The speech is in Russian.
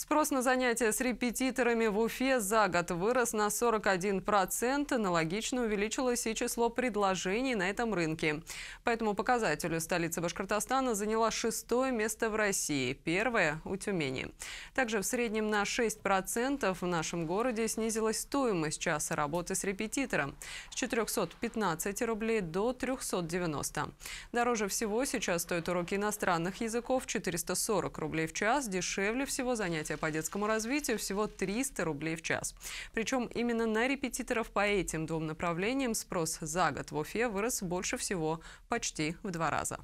Спрос на занятия с репетиторами в Уфе за год вырос на 41%. Аналогично увеличилось и число предложений на этом рынке. По этому показателю столица Башкортостана заняла шестое место в России, первое – у Тюмени. Также в среднем на 6% в нашем городе снизилась стоимость часа работы с репетитором – с 415 рублей до 390. Дороже всего сейчас стоят уроки иностранных языков – 440 рублей в час, дешевле всего занятия занятия по детскому развитию всего 300 рублей в час. Причем именно на репетиторов по этим двум направлениям спрос за год в Уфе вырос больше всего почти в два раза.